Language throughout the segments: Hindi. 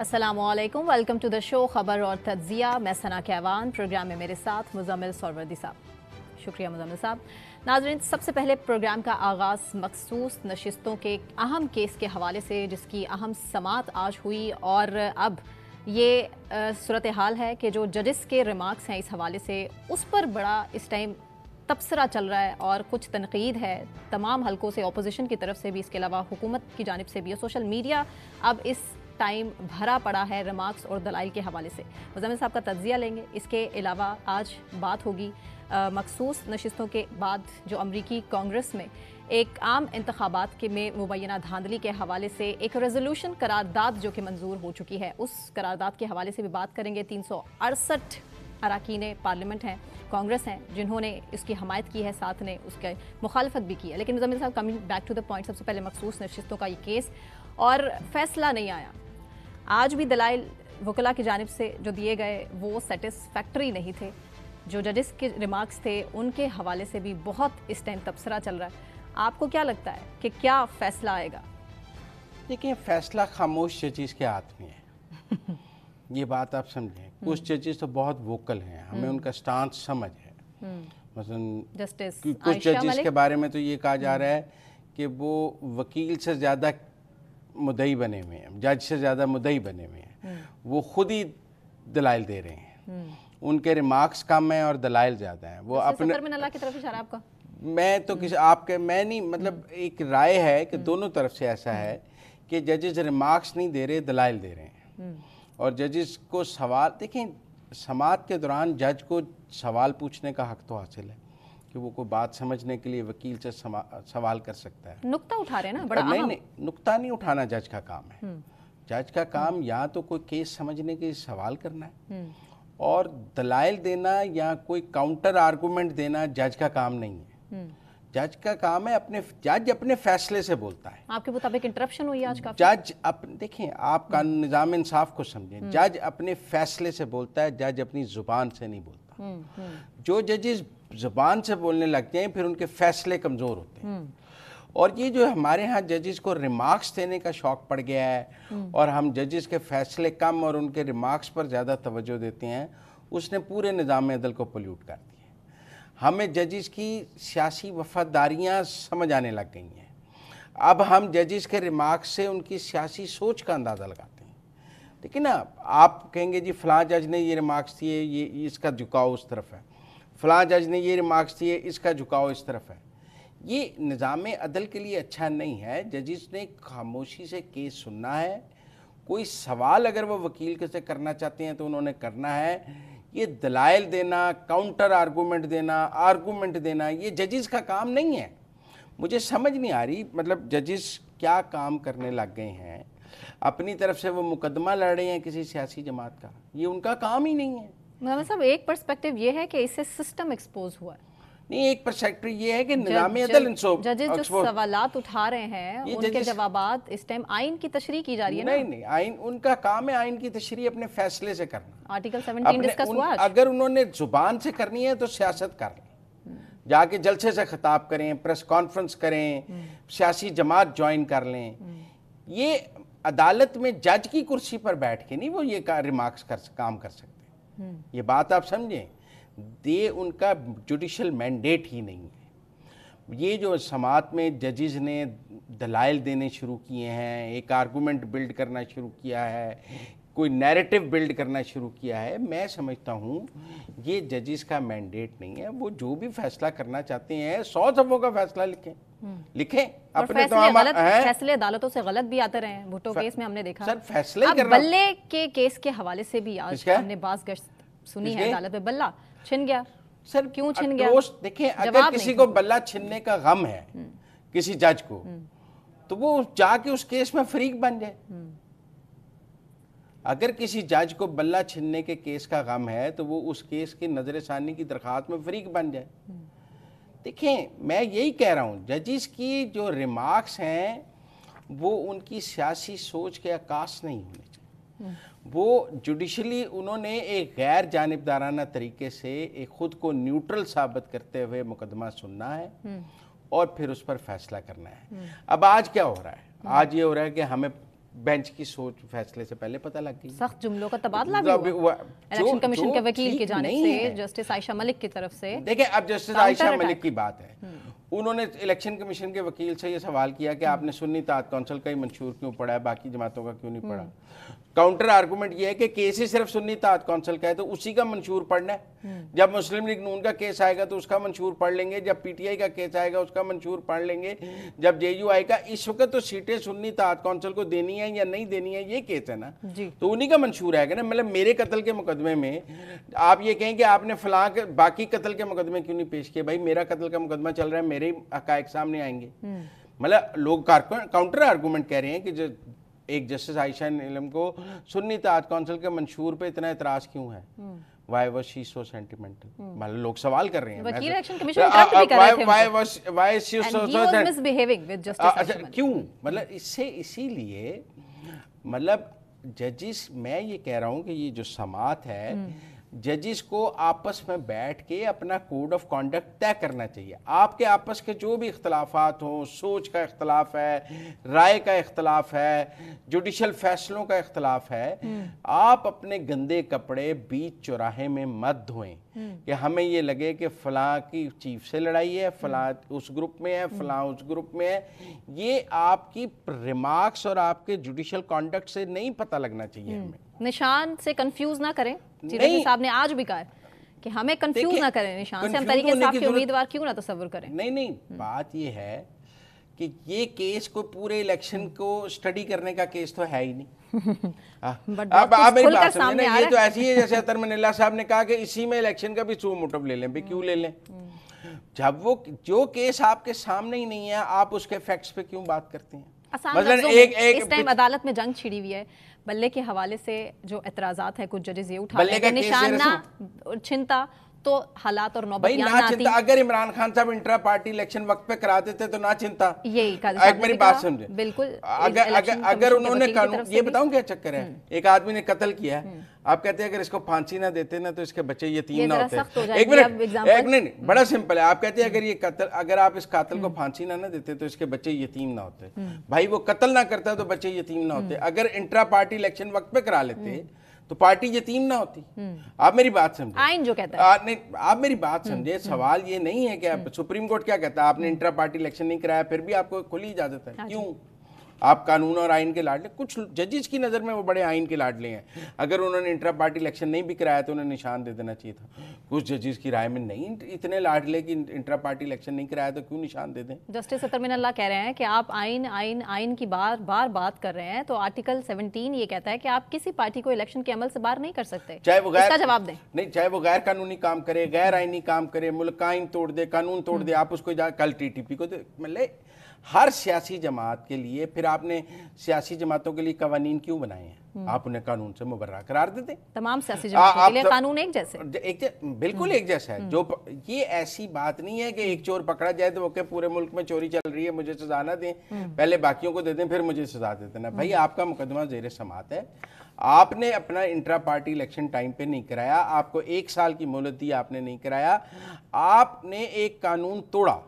Aslam welcome to the show खबर और तज्जिया मैं सना कैवान प्रोग्राम में मेरे साथ मुजमिल सौरवर्दी साहब शुक्रिया मुजमिल साहब नाजरन सबसे पहले प्रोग्राम का आगाज़ मखसूस नशस्तों के अहम केस के हवाले से जिसकी अहम समात आज हुई और अब ये सूरत हाल है कि जो जजस के रिमार्क्स हैं इस हवाले से उस पर बड़ा इस टाइम तबसरा चल रहा है और कुछ तनकीद है तमाम हलकों से अपोजिशन की तरफ से भी इसके अलावा हुकूमत की जानब से भी और सोशल मीडिया अब इस टाइम भरा पड़ा है रिमार्क्स और दलाइल के हवाले से मुजमिन साहब का तजिया लेंगे इसके अलावा आज बात होगी मखसूस नशस्तों के बाद जो अमरीकी कांग्रेस में एक आम इंतबात के में मुबैना धांधली के हवाले से एक रेजोल्यूशन करारदाद जो कि मंजूर हो चुकी है उस करारदाद के हवाले से भी बात करेंगे तीन सौ अड़सठ अरकान पार्लियामेंट हैं कांग्रेस हैं जिन्होंने इसकी हमायत की है साथ ने उसके मुखालफत भी की है लेकिन मुजमिन साहब coming back to the point सबसे पहले मखसूस नशस्तों का ये केस और फैसला नहीं आया आज भी दलाइल वकला की जानब से जो दिए गए वो सेटिस्फैक्ट्री नहीं थे जो जजेस के रिमार्क्स थे उनके हवाले से भी बहुत इस टाइम तबसरा चल रहा है आपको क्या लगता है कि क्या फैसला आएगा देखिए फैसला खामोश जजिस के हाथ में है ये बात आप समझें हम्म। कुछ जजेस तो बहुत वोकल हैं हमें हम्म। उनका स्टांस समझ है हम्म। मसलन जस्टिस कुछ जजेस के बारे में तो ये कहा जा रहा है कि वो वकील से ज़्यादा मुदई बने हुए हैं जज से ज़्यादा मुदई बने हुए हैं हम्म। वो खुद ही दलाइल दे रहे हैं हम्म। उनके रिमार्क्स कम हैं और दलाइल ज़्यादा हैं वो तो अपने की तरफ आपका मैं तो किसी आपके मैं नहीं मतलब हम्म। एक राय है कि दोनों तरफ से ऐसा है कि जजेस रिमार्क्स नहीं दे रहे दलाइल दे रहे हैं और जजेस को सवाल देखें समात के दौरान जज को सवाल पूछने का हक तो हासिल है कि वो कोई बात समझने के लिए वकील से सवाल कर सकता है नुकता उठा रहे ना बड़ा नहीं नहीं नुकता नहीं उठाना जज का काम है हम्म। जज का काम या तो कोई केस समझने के सवाल करना है हम्म। और दलाइल देना या कोई काउंटर आर्गूमेंट देना जज का काम नहीं है हम्म। जज का काम है अपने जज अपने फैसले से बोलता है आपके मुताबिक इंटरप्शन हुई आज का जज अपने देखिए आप निज़ाम इंसाफ को समझें जज अपने फैसले से बोलता है जज अपनी ज़ुबान से नहीं बोलता जो जजेस ज़बान से बोलने लगते हैं फिर उनके फैसले कमज़ोर होते हैं और ये जो हमारे यहाँ जजेस को रिमार्क्स देने का शौक पड़ गया है और हम जजेस के फैसले कम और उनके रिमार्क्स पर ज़्यादा तवज्जो देते हैं उसने पूरे निज़ाम अदल को पोल्यूट कर दिया हमें जजेस की सियासी वफादारियाँ समझ आने लग गई हैं अब हम जजेस के रिमार्क्स से उनकी सियासी सोच का अंदाज़ा लगाते हैं लेकिन ना आप कहेंगे जी फलां जज ने ये रिमार्क्स दिए ये इसका झुकाव उस तरफ है फला जज ने ये रिमार्क्स दिए इसका झुकाव इस तरफ है ये निज़ाम अदल के लिए अच्छा नहीं है जजिस ने खामोशी से केस सुनना है कोई सवाल अगर वो वकील से करना चाहते हैं तो उन्होंने करना है ये दलाइल देना काउंटर आर्गूमेंट देना आर्गूमेंट देना ये जजिस का काम नहीं है मुझे समझ नहीं आ रही मतलब जजिस क्या काम करने लग गए हैं अपनी तरफ से वो मुकदमा लड़ रहे हैं किसी सियासी जमात का ये उनका काम ही नहीं है मतलब साहब एक पर्सपेक्टिव ये है कि इससे सिस्टम एक्सपोज हुआ है नहीं एक परसेक्टर ये है कि निजाम अदल इंसोब जजेस जो सवाल उठा रहे हैं उनके जवाब इस टाइम आइन की तशरी की जा रही है नहीं ना? नहीं आइन उनका काम है आइन की तशरी अपने फैसले से करना आर्टिकल 17 डिस्कस हुआ अगर उन्होंने जुबान से करनी है तो सियासत कर लें जाके जलसे से खिताब करें प्रेस कॉन्फ्रेंस करें सियासी जमात ज्वाइन कर लें ये अदालत में जज की कुर्सी पर बैठ के नहीं वो ये रिमार्क्स कर काम कर सकते हम्म। ये बात आप समझें दे उनका जुडिशल मैंडेट ही नहीं है ये जो समाज में जजेज ने दलाइल देने शुरू किए हैं एक आर्गूमेंट बिल्ड करना शुरू किया है कोई नैरेटिव बिल्ड करना शुरू किया है मैं समझता हूँ ये जजेस का मैंडेट नहीं है वो जो भी फैसला करना चाहते हैं सौ सफ़ों का फैसला लिखें हम्म। लिखें अपने तो हम फैसले अदालतों से गलत भी आते रहे हैं भुट्टो केस में हमने देखा सर फैसले बल्ले के केस के हवाले से भी आज हमने बास गश्त सुनी है अदालत में बल्ला छिन गया सर क्यों छिन गया देखिए अगर किसी को बल्ला छिनने का गम है हम्म। किसी जज को हम्म। तो वो जाके उस केस में फ्रीक बन जाए अगर किसी जज को बल्ला छिनने के केस का गम है तो वो उस केस के नजरसानी की दरखास्त में फ्रीक बन जाए देखें मैं यही कह रहा हूँ जजिस की जो रिमार्क्स हैं वो उनकी सियासी सोच के आकाश नहीं होने चाहिए हम्म। वो जुडिशली उन्होंने एक गैर जानबदाराना तरीके से एक ख़ुद को न्यूट्रल साबित करते हुए मुकदमा सुनना है हम्म। और फिर उस पर फैसला करना है हम्म। अब आज क्या हो रहा है आज ये हो रहा है कि हमें बेंच की सोच फैसले से पहले पता लग गई सख्त जुमलों का तबादला भी हुआ इलेक्शन कमीशन के वकील के जाने से जस्टिस आयशा मलिक की तरफ से देखिए अब जस्टिस आयशा मलिक की बात है हम्म। उन्होंने इलेक्शन कमीशन के वकील से ये सवाल किया कि आपने सुन्नी तात काउंसिल का ही मंशूर क्यों पढ़ा है बाकी जमातों का क्यों नहीं पढ़ा हम्म। काउंटर आर्गूमेंट ये है कि केस ही सिर्फ सुन्नी ताज कौंसिल का है तो उसी का मंशूर पढ़ना है हम्म। जब मुस्लिम लीग नून का केस आएगा तो उसका मंशूर पढ़ लेंगे जब पीटीआई का केस आएगा उसका मंशूर पढ़ लेंगे जब जे आई का इस वक्त तो सीटें सुन्नी ताज कौंसिल को देनी है या नहीं देनी है ये केस है ना तो उन्हीं का मंशूर आएगा ना मतलब मेरे कत्ल के मुकदमे में आप ये कहें कि आपने फलां बाकी कत्ल के मुकदमे क्यों नहीं पेश किए भाई मेरा कत्ल का मुकदमा चल रहा है मेरे हकायक सामने आएंगे हम्म। मतलब लोग काउंटर आर्गूमेंट कह रहे हैं कि जो एक जस्टिस आयशा नीलम को सुन्नी ताज तो काउंसिल के मंशूर पे इतना एतराज क्यों है why was she so sentimental मतलब लोग सवाल कर रहे हैं क्यों मतलब इससे इसीलिए मतलब जजिस मैं ये कह रहा हूँ कि ये जो समात है हम्म। जजिस को आपस में बैठ के अपना कोड ऑफ कॉन्डक्ट तय करना चाहिए आपके आपस के जो भी इख्तलाफात हों सोच का इख्तलाफ है राय का इख्तलाफ है जुडिशल फैसलों का इख्तलाफ है हम्म। आप अपने गंदे कपड़े बीच चौराहे में मत धोएं हम्म। कि हमें ये लगे कि फलां की चीफ से लड़ाई है फलां हम्म। उस ग्रुप में है फलां उस ग्रुप में है ये आपकी रिमार्क्स और आपके जुडिशल कॉन्डक्ट से नहीं पता लगना चाहिए हमें निशान से कंफ्यूज ना करें साहब ने आज भी कहा कि हमें कंफ्यूज ना करें निशान से हम तरीके साहब के उम्मीदवार क्यों ना तस्वुर करें नहीं नहीं बात ये है कि ये केस को पूरे इलेक्शन को स्टडी करने का केस तो है ही नहीं हाँ। अब आप मेरी बात समझे ये तो ऐसी है जैसे अतर मनिला साहब ने कहा कि इसी में इलेक्शन का भी सू मोटव ले लें भी क्यों ले लें हम्म। जब वो जो केस आपके सामने ही नहीं है आप उसके फैक्ट्स पे क्यों बात करते हैं मतलब एक एक इस टाइम अदालत में जंग छिड़ी हुई है बल्ले के हवाले से जो एतराजा हैं कुछ जजेस ये उठा रहे हैं निशाना छिनता तो हालात और नौबत ना चिंता अगर इमरान खान साहब इंटरा पार्टी इलेक्शन वक्त पे करा देते तो ना चिंता यही एक मेरी बात सुन रहे बिल्कुल अगर अगर अगर उन्होंने कानून ये बताऊं क्या चक्कर है हम्म। एक आदमी ने कत्ल किया है हम्म। आप कहते हैं अगर इसको फांसी ना देते ना तो इसके बच्चे यतीम ना होते एक मिनट एक हम्म। मिनट बड़ा सिंपल है आप कहते हैं अगर ये कत्ल अगर आप इस कातल को फांसी ना ना देते तो इसके बच्चे यतीम ना होते भाई वो कत्ल ना करता तो बच्चे यतीम ना होते अगर इंटरा पार्टी इलेक्शन वक्त पे करा लेते तो पार्टी यतीम ना होती हम्म। आप मेरी बात समझे आइन जो कहता है नहीं आप मेरी बात हम्म, समझे हम्म। सवाल ये नहीं है कि आप सुप्रीम कोर्ट क्या कहता है आपने इंट्रा पार्टी इलेक्शन नहीं कराया फिर भी आपको खुली इजाजत है हाँ क्यों आप कानून और आइन के लाडले कुछ जजेज की नज़र में वो बड़े आइन के लाडले हैं अगर उन्होंने इंटरा पार्टी इलेक्शन नहीं भी कराया तो उन्हें निशान दे देना चाहिए था कुछ जजेज की राय में नहीं इतने लाडले कि इंटरा पार्टी इलेक्शन नहीं कराया तो क्यों निशान दे दें जस्टिस सतरमिन अल्लाह कह रहे हैं कि आप आइन आइन आइन की बार बार बात कर रहे हैं तो आर्टिकल सेवनटीन ये कहता है कि आप किसी पार्टी को इलेक्शन के अमल से बाहर नहीं कर सकते चाहे वो गैर जवाब दें नहीं चाहे वो गैर कानूनी काम करे गैर आइनी काम करे मुल्क का आइन तोड़ दे कानून तोड़ दे आप उसको कल टीटीपी को दे मतलब हर सियासी जमात के लिए फिर आपने सियासी जमातों के लिए कवानीन क्यों बनाए हैं हम्म। आप उन्हें कानून से मुबर्रा करार देते तमाम सियासी जमातों के लिए कानून एक जैसे एक बिल्कुल हम्म। एक जैसा है हम्म। जो ये ऐसी बात नहीं है कि एक चोर पकड़ा जाए तो वो पूरे मुल्क में चोरी चल रही है मुझे सजा ना दें पहले बाकियों को दे दें फिर मुझे सजा देते ना भाई आपका मुकदमा जेर समात है आपने अपना इंट्रा पार्टी इलेक्शन टाइम पे नहीं कराया आपको एक साल की मोहलत दी आपने नहीं कराया आपने एक कानून तोड़ा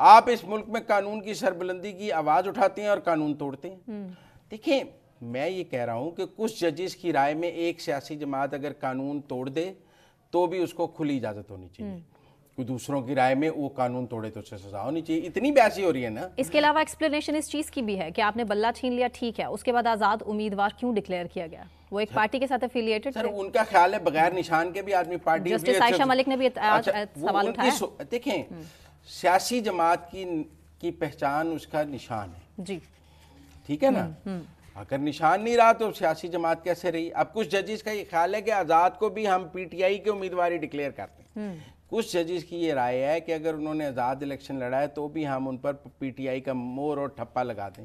आप इस मुल्क में कानून की सरबुलंदी की आवाज़ उठाते हैं और कानून तोड़ते हैं हम्म। देखिए मैं ये कह रहा हूं कि कुछ जजेस की राय में एक सियासी जमात अगर कानून तोड़ दे तो भी उसको खुली इजाज़त होनी चाहिए हम्म। कोई दूसरों की राय में वो कानून तोड़े तो उससे सजा होनी चाहिए इतनी बहसी हो रही है ना इसके अलावा एक्सप्लेनेशन इस चीज़ की भी है कि आपने बल्ला छीन लिया ठीक है उसके बाद आज़ाद उम्मीदवार क्यों डिक्लेयर किया गया वो एक पार्टी के साथ एफिलिएटेड सर उनका ख्याल है बगैर निशान के भी आदमी पार्टी जस्टिस आयशा मलिक ने भी अच्छा, सवाल उठाया देखें हम्म। सियासी जमात की की पहचान उसका निशान है जी ठीक है ना हम्म, हम्म। अगर निशान नहीं रहा तो सियासी जमात कैसे रही अब कुछ जजेस का ये ख्याल है कि आज़ाद को भी हम पीटीआई के उम्मीदवार डिक्लेयर करते हैं हम्म। कुछ जजेस की ये राय है कि अगर उन्होंने आज़ाद इलेक्शन लड़ा है तो भी हम उन पर पीटीआई का मोर और ठप्पा लगा दें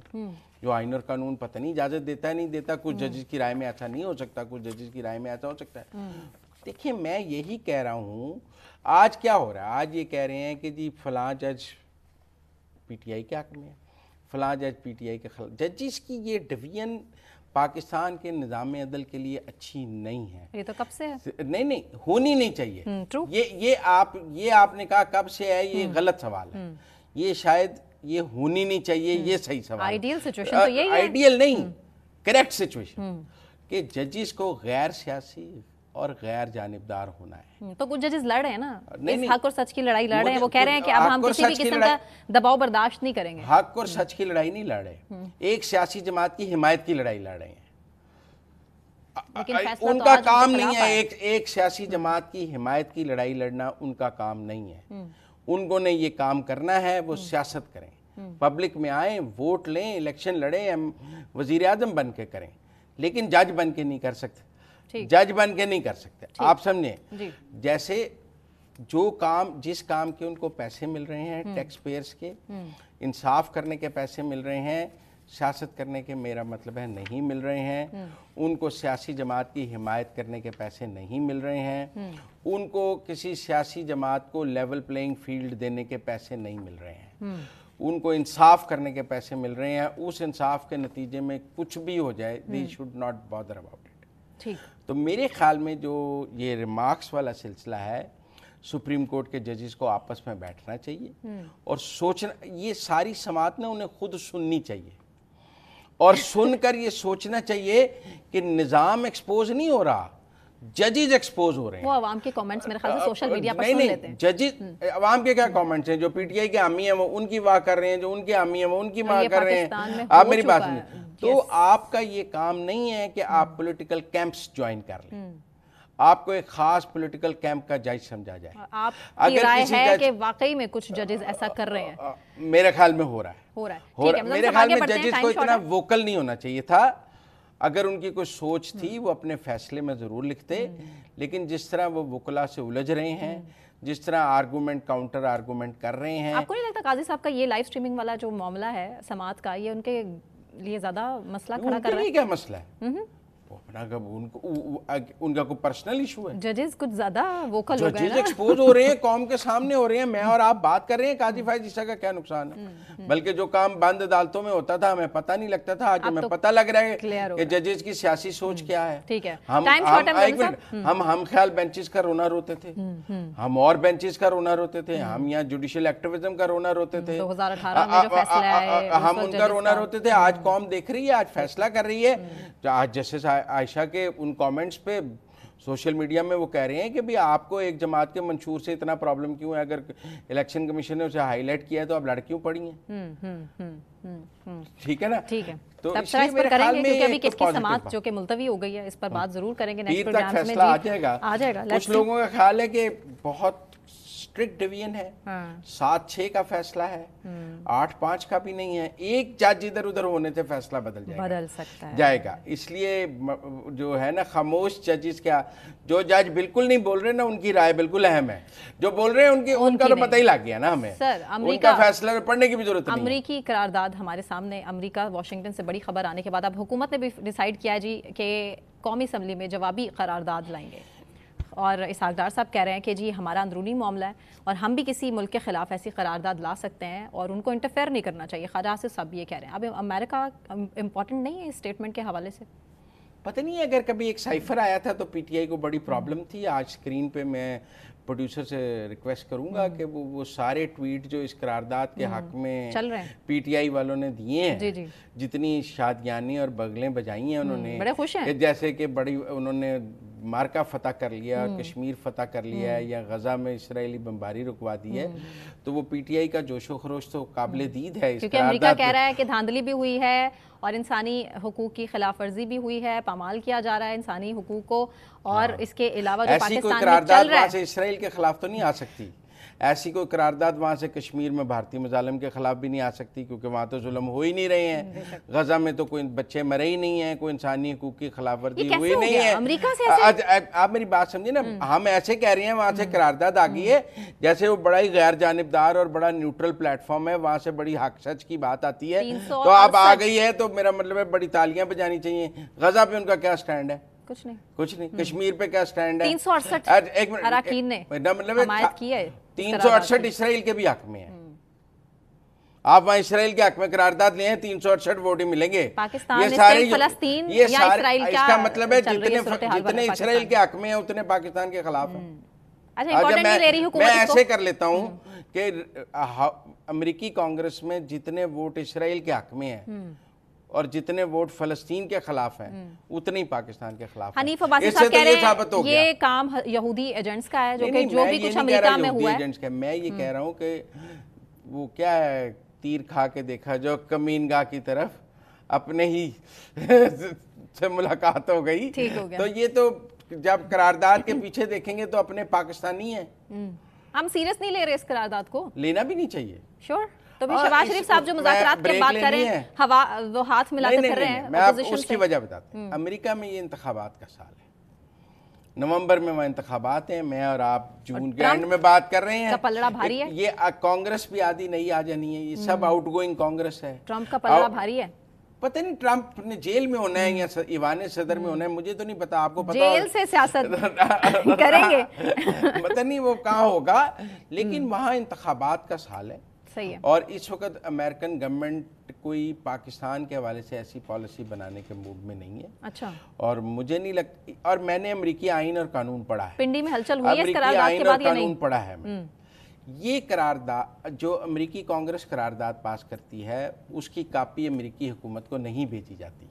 जो आइन और कानून पता नहीं इजाज़त देता नहीं देता कुछ जजेस की राय में ऐसा नहीं हो सकता कुछ जजेस की राय में ऐसा हो सकता है देखिए मैं यही कह रहा हूँ आज क्या हो रहा है आज ये कह रहे हैं कि जी फलां जज पीटीआई के हक में है फलां जज पीटीआई के खिलाफ जजिस की ये डिवीजन पाकिस्तान के निज़ाम अदल के लिए अच्छी नहीं है ये तो कब से है नहीं नहीं होनी नहीं चाहिए ट्रू हम्म, ये ये आप ये आपने कहा कब से है ये हम्म। गलत सवाल है हम्म। ये शायद ये होनी नहीं चाहिए ये सही सवाल आइडियल सिचुएशन तो यही आइडियल नहीं करेक्ट सिचुएशन कि जजिस को गैर सियासी और गैर जानबदार होना है हम्म, तो कुछ जजेस लड़ रहे हैं ना नहीं, नहीं हक और सच की लड़ाई लड़ रहे हैं वो कह रहे हैं कि अब हम किसी भी किस्म का दबाव बर्दाश्त नहीं करेंगे हक और सच की लड़ाई नहीं लड़ रहे हम्म। एक सियासी जमात की हिमायत की लड़ाई लड़ रहे हैं तो उनका तो काम नहीं है एक एक सियासी जमात की हिमायत की लड़ाई लड़ना उनका काम नहीं है हम्म। उनको ने ये काम करना है वो सियासत करें पब्लिक में आए वोट लें इलेक्शन लड़ें हम वजीर आजम बन के करें लेकिन जज बन के नहीं कर सकते जज बन के नहीं कर सकते आप समझे जैसे जो काम जिस काम के उनको पैसे मिल रहे हैं टैक्स हम्म। पेयर्स के हम्म। इंसाफ करने के पैसे मिल रहे हैं सियासत करने के मेरा मतलब है नहीं मिल रहे हैं हम्म। उनको सियासी जमात की हिमायत करने के पैसे नहीं मिल रहे हैं उनको किसी सियासी जमात को लेवल प्लेइंग फील्ड देने के पैसे नहीं मिल रहे हैं उनको इंसाफ करने के पैसे मिल रहे हैं उस इंसाफ के नतीजे में कुछ भी हो जाए they should not bother about it ठीक तो मेरे ख्याल में जो ये रिमार्क्स वाला सिलसिला है सुप्रीम कोर्ट के जजेस को आपस में बैठना चाहिए हम्म। और सोचना ये सारी समात ने उन्हें खुद सुननी चाहिए और सुनकर ये सोचना चाहिए कि निज़ाम एक्सपोज नहीं हो रहा जजेज एक्सपोज हो रहे हैं वो आवाम के कमेंट्स मेरे ख्याल से सोशल मीडिया पर सुन लेते हैं जजेज हम्म। आवाम के क्या कमेंट्स हैं जो पीटीआई के हामी हैं वो उनकी वाह कर रहे हैं जो उनके हामी हैं वो उनकी वाह कर रहे हैं आप मेरी बात सुनिए तो yes. आपका ये काम नहीं है कि आप पॉलिटिकल कैंप्स ज्वाइन कर लें hmm. आपको एक खास पॉलिटिकल कैंप का जज समझा जाए हाँ, आप अगर राय है जज... कि वाकई में कुछ जजेस ऐसा कर रहे हैं मेरे ख्याल में हो रहा है हो रहा है, हो रहा है। मतलब मेरे ख्याल में जजेस को इतना वोकल नहीं होना चाहिए था अगर उनकी कोई सोच hmm. थी वो अपने फैसले में ज़रूर लिखते hmm. लेकिन जिस तरह वो वकला से उलझ रहे हैं जिस तरह आर्गूमेंट काउंटर आर्गूमेंट कर रहे हैं आपको नहीं लगता काजी साहब का ये लाइव स्ट्रीमिंग वाला जो मामला है समाज का ये उनके लिए ज्यादा मसला खड़ा कर रहा है क्या मसला है हम्म। उनको उ, उ, उनका कोई पर्सनल इशू है जजेस कुछ ज्यादा वोकल हो गए एक्सपोज हो रहे हैं के सामने हो रहे हैं मैं और आप बात कर रहे हैं काजी हम्म। का क्या नुकसान है हम्म, हम्म। बल्कि जो काम बंद अदालतों में होता था हमें पता नहीं लगता था आज हमें तो पता लग रहा है कि जजेस की सियासी सोच क्या है ठीक है हम हम ख्याल बेंचेस का रोना रोते थे हम और बेंचेस का रोना रोते थे हम यहाँ जुडिशियल एक्टिविज्म का रोना रोते थे हम उनका रोना रोते थे आज कॉम देख रही है आज फैसला कर रही है आज जस्टिस आयशा के उन कमेंट्स पे सोशल मीडिया में वो कह रहे हैं कि भाई आपको एक जमात के मंशूर से इतना प्रॉब्लम क्यों है अगर इलेक्शन कमीशन ने उसे हाईलाइट किया है तो आप लड़ क्यों पड़ी हैं ठीक है ना ठीक है तो तब इस पर करेंगे क्योंकि अभी किसकी समाज जो कि मुलतवी हो गई है इस पर हाँ। बात जरूर करेंगे नेक्स्ट प्रोग्राम में आ जाएगा आ जाएगा कुछ लोगों का ख्याल है कि बहुत स्ट्रिक्ट डिवीजन है हाँ। सात छह का फैसला है हम्म। आठ पांच का भी नहीं है एक जज इधर उधर होने से फैसला बदल जाएगा बदल सकता है जाएगा इसलिए जो है ना खामोश जजिस क्या जो जज बिल्कुल नहीं बोल रहे ना उनकी राय बिल्कुल अहम है जो बोल रहे हैं उनकी उनका तो पता ही लग गया ना हमें सर अमरीका फैसला तो पढ़ने की भी जरूरत अमरीकी करारदाद हमारे सामने अमरीका वॉशिंगटन से बड़ी खबर आने के बाद अब हुकूमत ने भी डिसाइड किया जी के कौमी असम्बली में जवाबी करारदाद लाएंगे और इसहाकदार साहब कह रहे हैं कि जी हमारा अंदरूनी मामला है और हम भी किसी मुल्क के ख़िलाफ़ ऐसी करारदाद ला सकते हैं और उनको इंटरफेयर नहीं करना चाहिए खाजा आसिफ साहब ये कह रहे हैं अब अमेरिका इम्पॉर्टेंट नहीं है इस स्टेटमेंट के हवाले से पता नहीं अगर कभी एक साइफर आया था तो पीटीआई को बड़ी प्रॉब्लम थी आज स्क्रीन पे मैं प्रोड्यूसर से रिक्वेस्ट करूंगा हम्म। कि वो वो सारे ट्वीट जो इस करारदाद के हक हम्म। में चल रहे हैं पीटीआई वालों ने दिए हैं जितनी शादियानी और बगलें बजाई हैं उन्होंने हम्म, बड़े खुश हैं जैसे कि बड़ी उन्होंने मार्का फ़तह कर लिया हम्म। कश्मीर फ़तह कर लिया है हम्म। या गज़ा में इसराइली बमबारी रुकवा दी है हम्म। तो वो पीटीआई का जोशो खरोश तो काबिल दीद है क्योंकि अमेरिका कह रहा है कि धांधली भी हुई है और इंसानी हकूक़ की खिलाफ वर्जी भी हुई है पामाल किया जा रहा है इंसानी हकूक़ को और हाँ। इसके अलावा जो पाकिस्तान में चल रहा है इसराइल के खिलाफ तो नहीं आ सकती ऐसी कोई करारदाद वहाँ से कश्मीर में भारतीय मुजालम के ख़िलाफ़ भी नहीं आ सकती क्योंकि वहाँ तो जुलम हो ही नहीं रहे हैं गजा में तो कोई बच्चे मरे ही नहीं हैं कोई इंसानी हकूक की खिलाफ वर्जी हुई नहीं है आप मेरी बात समझिए ना हम्म। हम ऐसे कह रहे हैं वहाँ से हम्म। करारदाद आ गई है हम्म। जैसे वो बड़ा ही गैर जानबदार और बड़ा न्यूट्रल प्लेटफॉर्म है वहाँ से बड़ी हक सच की बात आती है तो आप आ गई है तो मेरा मतलब है बड़ी तालियां बजानी चाहिए गजा पे उनका क्या स्टैंड है कुछ नहीं कुछ नहीं कश्मीर पे क्या स्टैंड है तीन सौ अड़सठ एक मिनट ने मतलब तीन सौ अड़सठ इसराइल के भी हक में है हम्म। आप वहां इसराइल के हक में करारदाद लिए हैं तीन सौ अड़सठ वोट मिलेंगे ये सारे ये सारे इसका मतलब है जितने जितने इसराइल के हक में है उतने पाकिस्तान के खिलाफ है अच्छा मैं, रही मैं ऐसे कर लेता हूं हम्म। कि अमरीकी कांग्रेस में जितने वोट इसराइल के हक में है हम्म। और जितने वोट फलस्तीन के खिलाफ हैं हम्म। उतने ही पाकिस्तान के खिलाफ हनीफ तो कह रहे हैं ये काम यहूदी एजेंट्स का है जो कि जो भी कुछ अमेरिका में हुआ है का मैं ये हम्म। कह रहा हूँ कि वो क्या है तीर खा के देखा जो कमीन कमीनगा की तरफ अपने ही से मुलाकात हो गई हो तो ये तो जब करारदाद के पीछे देखेंगे तो अपने पाकिस्तानी है हम्म। हम सीरियस नहीं ले रहे इस करारदाद को लेना भी नहीं चाहिए श्योर sure. तो भी हाँ, शहबाज शरीफ साहब जो मुजाकर की बात करें हवा वो हाथ मिलाकर कर रहे हैं उसकी वजह बताते हैं हम्म। अमरीका में ये इंतबात का साल है नवंबर में वह इंतबात हैं मैं और आप जून के एंड में बात कर रहे हैं पलड़ा भारी है ये कांग्रेस भी आदि नहीं आ जानी है ये हम्म। सब आउटगोइंग कांग्रेस है ट्रंप का पलड़ा भारी है पता नहीं ट्रंप ने जेल में होना है या ईवान हम्म। सदर में होना है मुझे तो नहीं पता आपको पता जेल से सियासत करेंगे पता नहीं वो कहाँ होगा लेकिन वहां इंतबात का साल है सही है और इस वक्त अमेरिकन गवर्नमेंट कोई पाकिस्तान के हवाले से ऐसी पॉलिसी बनाने के मूड में नहीं है अच्छा और मुझे नहीं लगती और मैंने अमरीकी आइन और कानून पढ़ा है पिंडी में हलचल हुई है आइन और कानून पढ़ा है हम्म। ये करारदा जो अमेरिकी कांग्रेस करारदाद पास करती है उसकी कापी अमेरिकी हुकूमत को नहीं भेजी जाती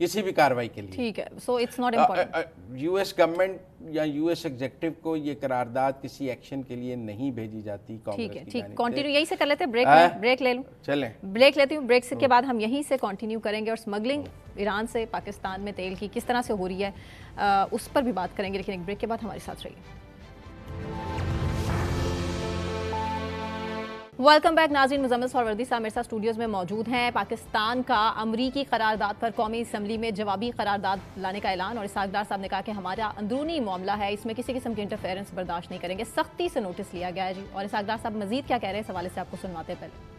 किसी भी कार्रवाई के लिए ठीक है so it's not important US government या यूएस एग्जेक्टिव को ये करारदाद किसी एक्शन के लिए नहीं भेजी जाती ठीक है ठीक कंटिन्यू यही से कर लेते हैं ब्रेक आ, ब्रेक ले लूँ चले ब्रेक लेती हूँ ब्रेक के हम्म। बाद हम यहीं से कंटिन्यू करेंगे और स्मगलिंग हम्म। ईरान से पाकिस्तान में तेल की किस तरह से हो रही है आ, uh, उस पर भी बात करेंगे लेकिन एक ब्रेक के बाद हमारे साथ रहिए वेलकम बैक नाजीन मुजम्मल वर्दी साहब मेरे साथ स्टूडियोज़ में मौजूद हैं पाकिस्तान का अमरीकी करारदाद पर कौमी असम्बली में जवाबी करारदाद लाने का ऐलान और इसकदार साहब ने कहा कि हमारा अंदरूनी मामला है इसमें किसी किस्म के इंटरफेरेंस बर्दाश्त नहीं करेंगे सख्ती से नोटिस लिया गया है जी और इसकदार साहब मजीद क्या कह रहे हैं इस हवाले से आपको सुनवाते पहले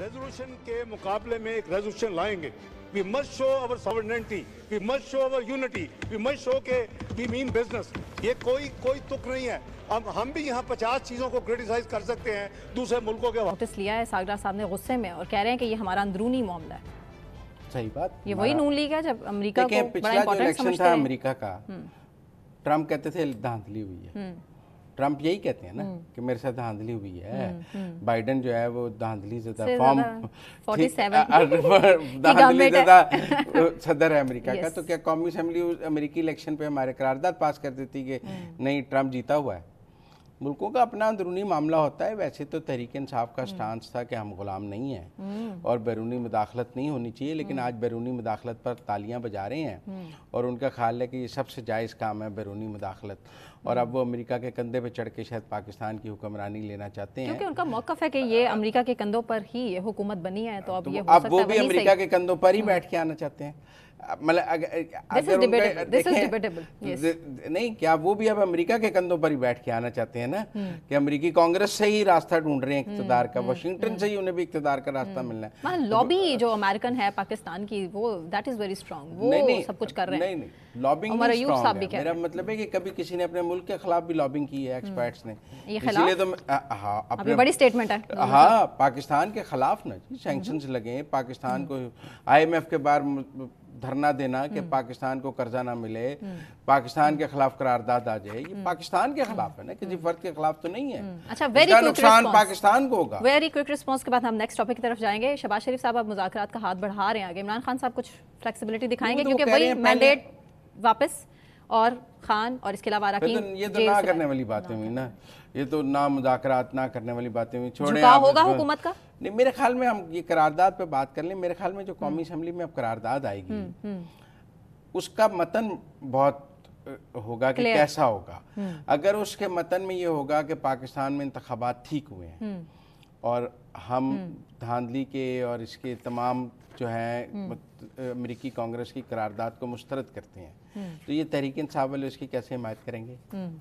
रेजोल्यूशन के मुकाबले में एक रेजोल्यूशन लाएंगे we must show our sovereignty we must show our unity we must show के वी मीन बिजनेस ये कोई कोई तुक नहीं है अब हम भी यहाँ पचास चीज़ों को क्रिटिसाइज कर सकते हैं दूसरे मुल्कों के नोटिस लिया है सागरा साहब ने गुस्से में और कह रहे हैं कि ये हमारा अंदरूनी मामला है सही बात ये वही नून लीग है जब अमेरिका को बड़ा इम्पोर्टेंट समझते हैं अमेरिका का हम्म। ट्रम्प कहते थे धांधली हुई है हम्म। ट्रंप यही कहते हैं ना हम्म। कि मेरे साथ धांधली हुई है हम्म, हम्म। बाइडन जो है वो धांधली ज्यादा फॉर्म धांधली ज्यादा सदर है अमेरिका का तो क्या कौमी असम्बली अमेरिकी इलेक्शन पे हमारे करारदाद पास कर देती कि नहीं ट्रंप जीता हुआ है मुल्कों का अपना अंदरूनी मामला होता है वैसे तो तहरीक इंसाफ का स्टांस था कि हम गुलाम नहीं हैं हम्म। और बैरूनी मुदाखलत नहीं होनी चाहिए लेकिन हम्म। आज बैरूनी मुदाखलत पर तालियां बजा रहे हैं हम्म। और उनका ख्याल है कि ये सबसे जायज़ काम है बैरूनी मुदाखलत और अब वो अमेरिका के कंधे पर चढ़ के शायद पाकिस्तान की हुक्मरानी लेना चाहते हैं क्योंकि उनका मौकफ है कि ये अमरीका के कंधों पर ही हुकूमत बनी है तो अब तो अब वो भी अमरीका के कंधों पर ही बैठ के आना चाहते हैं मतलब नहीं क्या वो भी अब अमेरिका के कंधों पर ही बैठ के आना चाहते हैं ना हम्म। कि अमेरिकी कांग्रेस से ही रास्ता ढूंढ रहे हैं हम्म, इकतदार का हम्म, वाशिंगटन से ही उन्हें भी इकतदार का रास्ता मिलना है लॉबी तो जो अमेरिकन है पाकिस्तान की वो दैट इज वेरी स्ट्रॉन्ग वो सब कुछ कर रहे हैं नहीं नहीं लॉबिंग मेरा मतलब है कि कभी किसी ने अपने मुल्क के खिलाफ भी लॉबिंग की है एक्सपर्ट्स ने इसलिए तो हाँ अपने बड़ी स्टेटमेंट है हाँ पाकिस्तान के खिलाफ ना जी सैंक्शन लगे पाकिस्तान को आईएमएफ के बाहर धरना देना कि हम्म। पाकिस्तान को कर्जा ना मिले हम्म। पाकिस्तान के खिलाफ करारदाद आ जाए ये हम्म। पाकिस्तान के खिलाफ है ना किसी फर्द के खिलाफ तो नहीं है अच्छा वेरी क्विक नुकसान पाकिस्तान को होगा वेरी क्विक रिस्पॉन्स के बाद हम नेक्स्ट टॉपिक की तरफ जाएंगे शबाज शरीफ साहब आप मुजाकर का हाथ बढ़ा रहे हैं आगे इमरान खान साहब कुछ फ्लेक्सिबिलिटी दिखाएंगे तो क्योंकि वही मैंडेट वापस और खान और इसके अलावा तो ये तो, तो ना करने वाली बातें हुई ना ये तो ना मुजाकरात ना करने वाली बातें हुई छोड़े होगा हुकूमत का नहीं मेरे ख्याल में हम ये करारदाद पे बात कर लें मेरे ख्याल में जो कौमी हम्म। असम्बली में अब करारदाद आएगी हम्म, हम्म। उसका मतन बहुत होगा कि कैसा होगा अगर उसके मतन में ये होगा कि पाकिस्तान में इंतबात ठीक हुए हैं और हम धांधली के और इसके तमाम जो है अमरीकी कांग्रेस की करारदाद को मुस्तरद करते हैं हम्म। तो ये तहरीक इंसाफ वाले उसकी कैसे हिमायत करेंगे हम्म।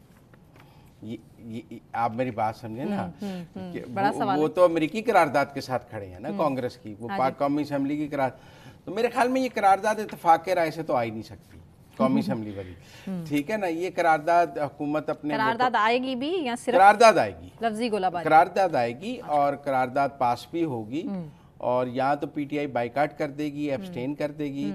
ये, ये आप मेरी बात समझे ना हम्म, कि बड़ा वो, वो तो अमेरिकी करारदाद के साथ खड़े हैं ना कांग्रेस की वो हाँ पाक कौमी असम्बली की करार तो मेरे ख्याल में ये करारदाद इतफाक के राय से तो आ ही नहीं सकती कौमी असम्बली वाली ठीक है ना ये करारदाद हुकूमत अपने करारदाद आएगी भी या सिर्फ करारदाद आएगी लफ्जी गोलाबारी करारदाद आएगी अच्छा। और करारदाद पास भी होगी और या तो पीटीआई बाइकाट कर देगी एब्सटेन कर देगी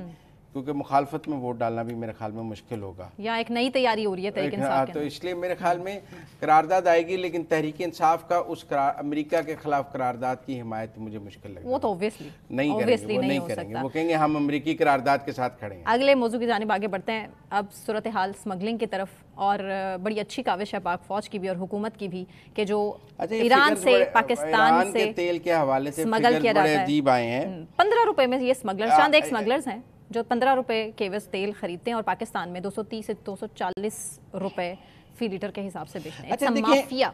क्योंकि मुखालफत में वोट डालना भी मेरे ख्याल में मुश्किल होगा या एक नई तैयारी हो रही है तहरीक इंसाफ हाँ, तो इसलिए मेरे ख्याल में करारदाद आएगी लेकिन तहरीक इंसाफ का उस अमेरिका के खिलाफ करारदाद की हिमायत मुझे मुश्किल लगी वो तो ऑब्वियसली नहीं करेंगे नहीं, नहीं करेंगे वो कहेंगे हम अमरीकी करारदाद के साथ खड़े हैं अगले मौजू की जानब आगे बढ़ते हैं अब सूरत हाल स्मगलिंग की तरफ और बड़ी अच्छी काविश है पाक फौज की भी और हुकूमत की भी कि जो अच्छा, ईरान से पाकिस्तान से तेल के हवाले से स्मगल किया जाता है अजीब आए हैं पंद्रह रुपए में ये स्मगलर चांद एक स्मगलर्स हैं जो पंद्रह रुपए केवस तेल खरीदते हैं और पाकिस्तान में दो सौ तीस से दो सौ चालीस रुपये फी लीटर के हिसाब से बेचते हैं अच्छा, माफिया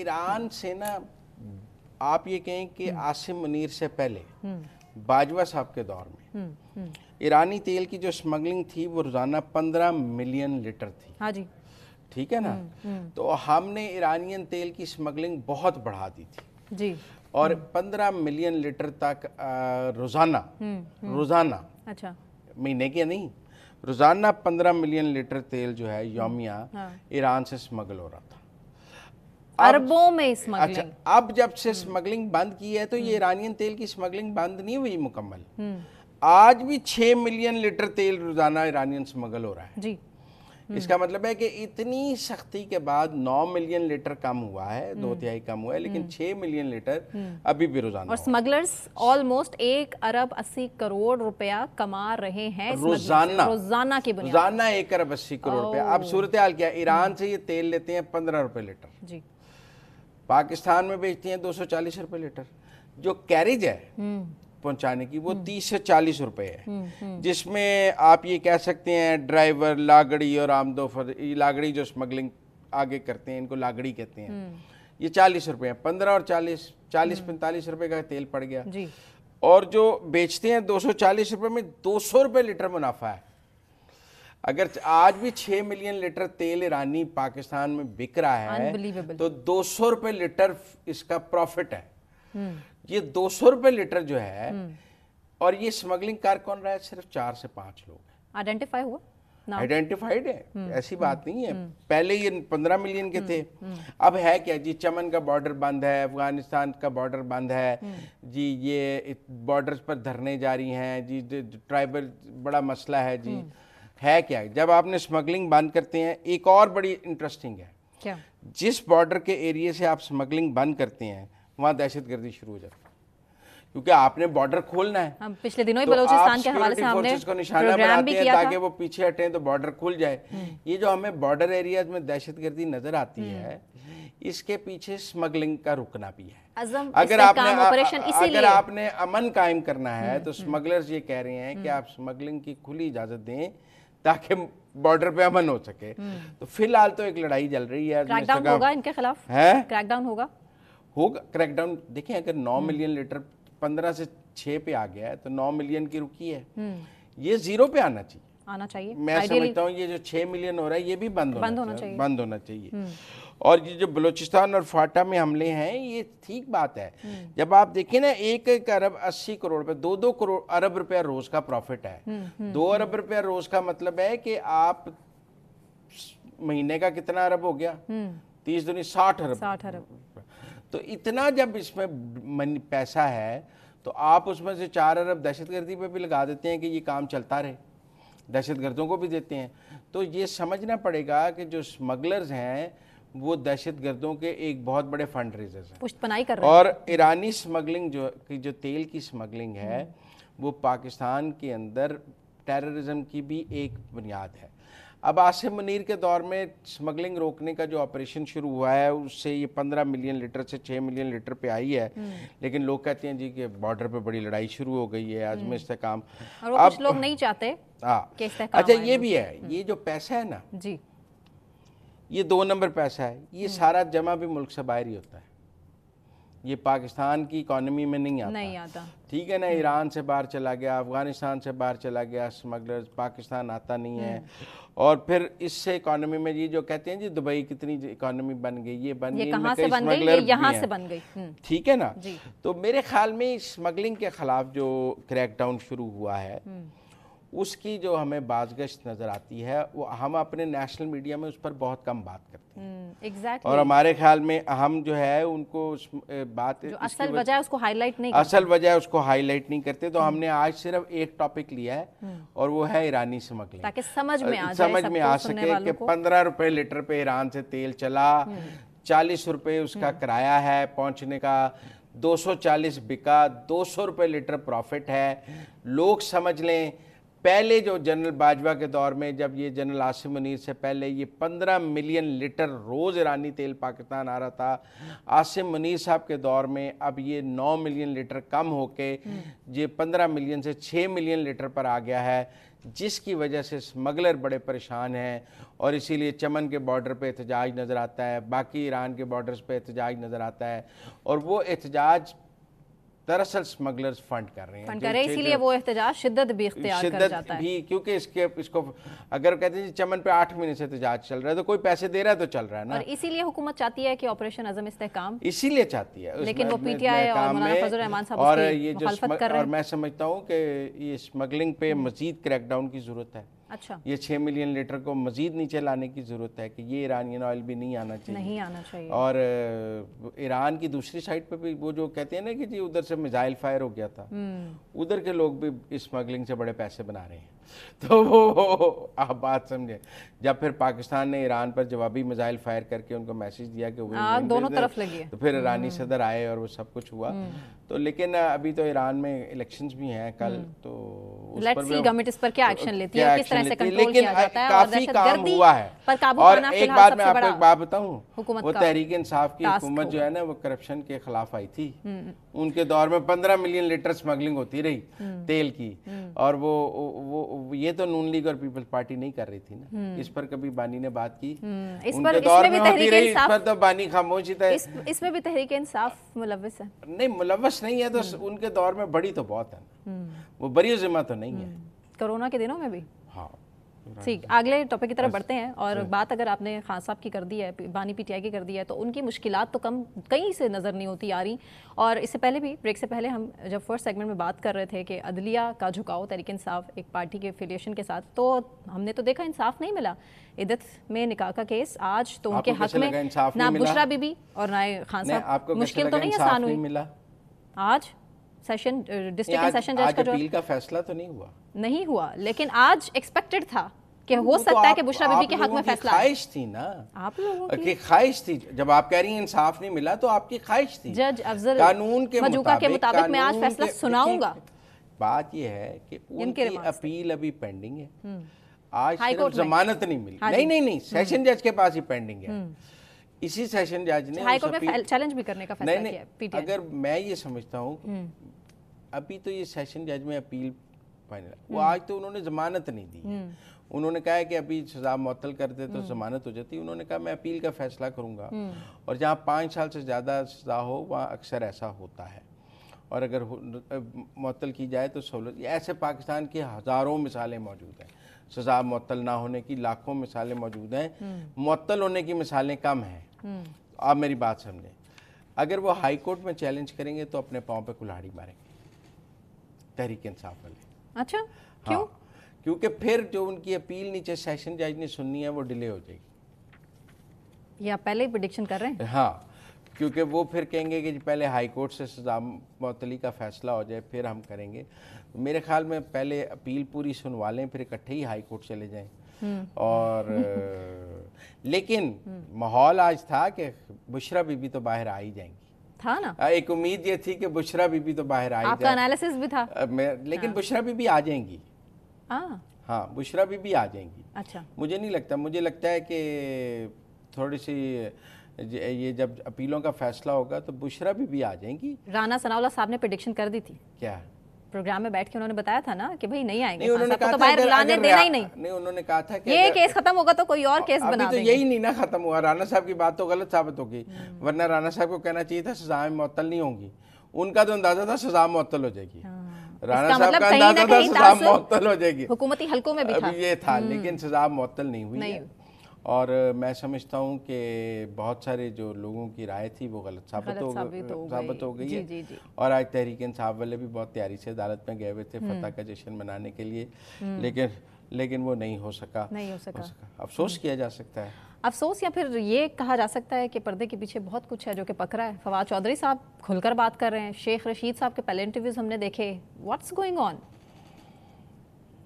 ईरान से ना आप ये कहें कि हम्म। आसिम मुनीर से पहले हम्म। बाजवा साहब के दौर में हम्म, ईरानी तेल की जो स्मगलिंग थी वो रोजाना पंद्रह मिलियन लीटर थी हाँ जी ठीक है ना तो हमने ईरानियन तेल की स्मगलिंग बहुत बढ़ा दी थी जी और पंद्रह मिलियन लीटर तक रोजाना रोजाना अच्छा महीने के नहीं रोज़ाना पंद्रह मिलियन लीटर तेल जो है योमिया हाँ। ईरान से स्मगल हो रहा था अरबों में स्मगलिंग अच्छा अब जब से स्मगलिंग बंद की है तो ये ईरानियन हम्म। तेल की स्मगलिंग बंद नहीं हुई मुकम्मल हम्म। आज भी छह मिलियन लीटर तेल रोज़ाना ईरानियन स्मगल हो रहा है जी हम्म। इसका मतलब है कि इतनी सख्ती के बाद 9 मिलियन लीटर कम हुआ है हम्म। दो तिहाई कम हुआ है लेकिन 6 हम्म। मिलियन लीटर अभी भी रोजाना और स्मगलर्स ऑलमोस्ट एक अरब अस्सी करोड़ रुपया कमा रहे हैं रोजाना रोजाना के रोजाना एक अरब अस्सी करोड़ रुपया अब सूरत हाल क्या ईरान से ये तेल लेते हैं पंद्रह रुपये लीटर जी पाकिस्तान में बेचती हैं चालीस रुपए लीटर जो कैरिज है पहुंचाने की वो हम्म। तीस से चालीस रुपए है हम्म, हम्म। जिसमें आप ये कह सकते हैं ड्राइवर लागड़ी और आमदो लागड़ी जो स्मगलिंग आगे करते हैं इनको लागड़ी कहते हैं ये चालीस रुपए है पंद्रह और चालीस चालीस पैंतालीस रुपए का तेल पड़ गया जी। और जो बेचते हैं दो सौ चालीस रुपए में दो सौ रुपए लीटर मुनाफा है अगर आज भी छह मिलियन लीटर तेल ईरानी पाकिस्तान में बिक रहा है तो दो सौ रुपए लीटर इसका प्रॉफिट है ये दो सौ रुपए लीटर जो है हम्म। और ये स्मगलिंग कार कौन रहा है सिर्फ चार से पांच लोग आइडेंटिफाई हुआ आइडेंटिफाइड है हम्म। ऐसी बात हम्म। नहीं है पहले ये पंद्रह मिलियन के थे अब है क्या जी चमन का बॉर्डर बंद है अफगानिस्तान का बॉर्डर बंद है जी ये बॉर्डर्स पर धरने जारी हैं जी ट्राइबल बड़ा मसला है जी है क्या जब आपने स्मगलिंग बंद करते हैं एक और बड़ी इंटरेस्टिंग है क्या जिस बॉर्डर के एरिए से आप स्मगलिंग बंद करते हैं वहाँ दहशत गर्दी शुरू हो जाती है क्योंकि आपने बॉर्डर खोलना है हम हाँ, पिछले दिनों ही तो बलूचिस्तान के हवाले से हमने को निशाना बनाते हैं ताकि वो पीछे हटें तो बॉर्डर खुल जाए हम्म। ये जो हमें बॉर्डर एरियाज में दहशत गर्दी नजर आती हम्म। है इसके पीछे स्मगलिंग का रुकना भी है अगर आपने ऑपरेशन अगर आपने अमन कायम करना है हम्म, तो स्मगलर्स ये कह रहे हैं कि आप स्मगलिंग की खुली इजाजत दें ताकि बॉर्डर पे अमन हो सके तो फिलहाल तो एक लड़ाई चल रही है क्रैकडाउन होगा इनके खिलाफ है क्रैकडाउन होगा होगा क्रैकडाउन देखें अगर 9 मिलियन लीटर 15 से 6 पे आ गया है तो 9 मिलियन की रुकी है हम्म। ये जीरो पे आना चाहिए आना चाहिए मैं Ideally... समझता हूँ ये जो 6 मिलियन हो रहा है ये भी बंद होना, बंद होना चाहिए बंद होना चाहिए हम्म। और ये जो बलूचिस्तान और फाटा में हमले हैं ये ठीक बात है हम्म। जब आप देखें ना एक एक अरब अस्सी करोड़ रुपये दो दो करोड़ अरब रुपया रोज का प्रॉफिट है दो अरब रुपया रोज का मतलब है कि आप महीने का कितना अरब हो गया तीस दुनी साठ अरब साठ अरब तो इतना जब इसमें पैसा है तो आप उसमें से चार अरब दहशतगर्दी पर भी लगा देते हैं कि ये काम चलता रहे दहशतगर्दों को भी देते हैं तो ये समझना पड़ेगा कि जो स्मगलर्स हैं वो दहशतगर्दों के एक बहुत बड़े फंड रेजर्स हैं पुष्टपनाई कर रहे और ईरानी स्मगलिंग जो की जो तेल की स्मगलिंग है वो पाकिस्तान के अंदर टेररिज्म की भी एक बुनियाद है अब आसिफ मनीर के दौर में स्मगलिंग रोकने का जो ऑपरेशन शुरू हुआ है उससे ये पंद्रह मिलियन लीटर से छः मिलियन लीटर पे आई है हम्म। लेकिन लोग कहते हैं जी कि बॉर्डर पे बड़ी लड़ाई शुरू हो गई है आज हम्म। में इस्तेकाम अब लोग नहीं चाहते हाँ। अच्छा ये भी है हम्म। ये जो पैसा है ना जी ये दो नंबर पैसा है ये सारा जमा भी मुल्क से बाहर ही होता है ये पाकिस्तान की इकोनॉमी में नहीं आता नहीं आता ठीक है ना ईरान से बाहर चला गया अफगानिस्तान से बाहर चला गया स्मगलर पाकिस्तान आता नहीं है हम्म। और फिर इससे इकोनॉमी में ये जो कहते हैं जी दुबई कितनी इकोनॉमी बन गई ये बन गई कहाँ से बन गई यहाँ से बन गई ठीक है ना तो मेरे ख्याल में स्मगलिंग के खिलाफ जो क्रैकडाउन शुरू हुआ है हम्म। उसकी जो हमें बाजगश्त नज़र आती है वो हम अपने नेशनल मीडिया में उस पर बहुत कम बात करते हैं हम्म, exactly. और हमारे ख्याल में हम जो है उनको उस बात जो असल वजह उसको हाईलाइट नहीं असल वजह उसको हाईलाइट नहीं करते तो हम्म। हमने आज सिर्फ एक टॉपिक लिया है हम्म। और वो है ईरानी ताकि समझ में आ समझ में आ सके कि पंद्रह रुपये लीटर पे ईरान से तेल चला चालीस रुपये उसका किराया है पहुंचने का 240 बिका दो सौ रुपये लीटर प्रॉफिट है लोग समझ लें पहले जो जनरल बाजवा के दौर में जब ये जनरल आसिम मुनीर से पहले ये 15 मिलियन लीटर रोज़ ईरानी तेल पाकिस्तान आ रहा था आसिम मुनीर साहब के दौर में अब ये 9 मिलियन लीटर कम होके ये 15 मिलियन से 6 मिलियन लीटर पर आ गया है जिसकी वजह से स्मगलर बड़े परेशान हैं और इसीलिए चमन के बॉर्डर पे एहतजाज नज़र आता है बाकी ईरान के बॉर्डर्स पे एहतजाज नज़र आता है और वो एहतजाज दरअसल स्मगलर्स फंड कर रहे हैं फंड कर रहे हैं इसीलिए वो एहतजाज शिद्दत भी इख्तियार कर जाता है भी क्योंकि इसके इसको अगर कहते हैं चमन पे आठ महीने से एहतजाज चल रहा है तो कोई पैसे दे रहा है तो चल रहा है ना और इसीलिए हुकूमत चाहती है कि ऑपरेशन अजम इस्तेकाम इसीलिए चाहती है लेकिन वो पीटीआई और फजल रहमान साहब और ये जो और मैं समझता हूँ कि ये स्मगलिंग पे हम्म। मजीद क्रैकडाउन की जरूरत है अच्छा ये छः मिलियन लीटर को मजीद नीचे लाने की ज़रूरत है कि ये ईरानियन ऑयल भी नहीं आना चाहिए नहीं आना चाहिए और ईरान की दूसरी साइड पर भी वो जो कहते हैं ना कि जी उधर से मिज़ाइल फायर हो गया था हम्म। उधर के लोग भी स्मगलिंग से बड़े पैसे बना रहे हैं तो वो आप बात समझे जब फिर पाकिस्तान ने ईरान पर जवाबी मिसाइल फायर करके उनको मैसेज दिया कि वो हाँ, दोनों तरफ लगी तो फिर ईरानी हम्म। सदर आए और वो सब कुछ हुआ हम्म। तो लेकिन अभी तो ईरान में इलेक्शंस भी हैं कल हम्म। तो लेट्स सी गवर्नमेंट इस पर क्या एक्शन तो लेती है काफी काम हुआ है और एक बात मैं आपको एक बात बताऊँ वो तहरीक इंसाफ की हुकूमत जो है ना वो करप्शन के खिलाफ आई थी उनके दौर में पंद्रह मिलियन लीटर स्मगलिंग होती रही तेल की और वो वो ये तो नून लीग और पीपल्स पार्टी नहीं कर रही थी ना हम्म। इस पर कभी बानी ने बात की हम्म। इस पर दौर में होती रही इस पर तो बानी खामोश तो ही था इस, इसमें भी तहरीक इंसाफ मुलवस है नहीं मुलवस नहीं है तो हम्म। उनके दौर में बड़ी तो बहुत है वो बड़ी जिम्मा तो नहीं है कोरोना के दिनों में भी हाँ ठीक अगले टॉपिक की तरफ बढ़ते हैं और बात अगर आपने खान साहब की कर दी है बानी पीटीआई की कर दी है तो उनकी मुश्किल तो कम कहीं से नज़र नहीं होती आ रही और इससे पहले भी ब्रेक से पहले हम जब फर्स्ट सेगमेंट में बात कर रहे थे कि अदलिया का झुकाव तरीके इंसाफ एक पार्टी के एफिलिएशन के साथ तो हमने तो देखा इंसाफ नहीं मिला इदत में निकाह का केस आज तो उनके हक में ना बुशरा बीबी और ना खान साहब मुश्किल तो नहीं आसान हुई मिला आज सेशन डिस्ट्रिक्ट के सेशन जज का जो अपील का फैसला तो नहीं हुआ नहीं हुआ लेकिन आज एक्सपेक्टेड था कि हो तो सकता तो है कि बुशरा बीबी के हक में फैसला ख्वाहिश थी ना आप लोगों की ख्वाहिश थी जब आप कह रही हैं इंसाफ नहीं मिला तो आपकी ख्वाहिश थी जज अफजल कानून के मुताबिक के मुताबिक मैं आज फैसला सुनाऊंगा बात यह है कि उनकी अपील अभी पेंडिंग है हम्म। आज सिर्फ जमानत नहीं मिली हाँ नहीं नहीं नहीं सेशन हम्म। जज के पास ही पेंडिंग है हम्म। इसी सेशन जज ने हाई कोर्ट में चैलेंज भी करने का फैसला किया अगर मैं ये समझता हूँ अभी तो ये सेशन जज में अपील फाइनल वो आज तो उन्होंने जमानत नहीं दी है हम्म। उन्होंने कहा है कि अभी सजा मअतल कर दे तो हम्म। जमानत हो जाती उन्होंने कहा मैं अपील का फैसला करूँगा हम्म। और जहाँ पाँच साल से ज़्यादा सजा हो वहाँ अक्सर ऐसा होता है और अगर मअतल की जाए तो सहूलत ऐसे पाकिस्तान की हज़ारों मिसालें मौजूद हैं सजा मअतल ना होने की लाखों मिसालें मौजूद हैं मअतल होने की मिसालें कम हैं आप मेरी बात समझें अगर वो हाई कोर्ट में चैलेंज करेंगे तो अपने पाँव पे कुल्हाड़ी मारेंगे तहरीक इंसाफ वाले अच्छा हाँ, क्योंकि फिर जो उनकी अपील नीचे सेशन जज ने सुननी है वो डिले हो जाएगी या पहले ही प्रडिक्शन कर रहे हैं हाँ क्योंकि वो फिर कहेंगे कि पहले हाई कोर्ट से सजा मतली का फैसला हो जाए फिर हम करेंगे मेरे ख्याल में पहले अपील पूरी सुनवा लें फिर इकट्ठे ही हाई कोर्ट चले जाएं हम्म। और लेकिन हम्म। माहौल आज था कि बुशरा बीबी तो बाहर आ ही जाएंगी था ना हाँ, एक उम्मीद ये थी कि बुशरा बीबी तो बाहर आई आपका एनालिसिस भी था लेकिन हाँ। बुशरा बीबी आ जाएंगी हाँ बुशरा बीबी आ जाएंगी अच्छा मुझे नहीं लगता मुझे लगता है कि थोड़ी सी ये जब अपीलों का फैसला होगा तो बुशरा बीबी आ जाएंगी राना सनावला साहब ने प्रडिक्शन कर दी थी क्या प्रोग्राम में बैठ के उन्होंने बताया था ना कि भाई नहीं आएंगे नहीं, उन्होंने कहा तो बाहर लाने देना ही नहीं नहीं उन्होंने कहा था कि ये केस खत्म होगा तो कोई और केस बना तो यही नहीं ना खत्म हुआ राणा साहब की बात तो गलत साबित होगी हम्म। वरना राणा साहब को कहना चाहिए था सजाएं मअतल नहीं होंगी उनका तो अंदाजा था सजा मअतल हो जाएगी हाँ। राणा साहब मतलब का अंदाजा था सजा मअतल हो जाएगी हुकूमती हलकों में भी ये था हम्म। लेकिन सजा मअतल नहीं हुई और मैं समझता हूँ कि बहुत सारे जो लोगों की राय थी वो गलत साबित हो साबित हो गई है और आज तहरीक इंसाफ वाले भी बहुत तैयारी से अदालत में गए हुए थे हम्म। फतेह का जश्न मनाने के लिए हम्म। लेकिन लेकिन वो नहीं हो सका नहीं हो सका, हो सका। अफसोस हम्म। किया जा सकता है अफसोस या फिर ये कहा जा सकता है कि पर्दे के पीछे बहुत कुछ है जो कि पक रहा है फवाद चौधरी साहब खुलकर बात कर रहे हैं शेख रशीद साहब के पहले इंटरव्यूज़ हमने देखे व्हाट्स गोइंग ऑन